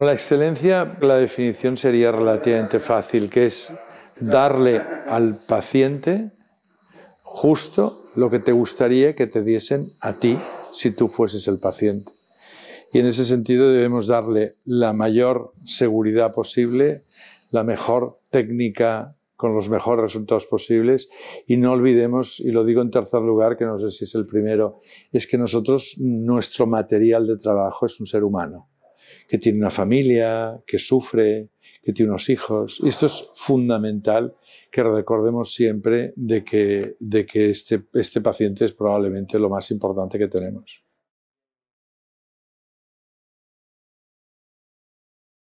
La excelencia, la definición sería relativamente fácil, que es darle al paciente justo lo que te gustaría que te diesen a ti si tú fueses el paciente. Y en ese sentido debemos darle la mayor seguridad posible, la mejor técnica con los mejores resultados posibles y no olvidemos, y lo digo en tercer lugar, que no sé si es el primero, es que nosotros, nuestro material de trabajo es un ser humano que tiene una familia, que sufre, que tiene unos hijos. esto es fundamental que recordemos siempre de que, este, este paciente es probablemente lo más importante que tenemos.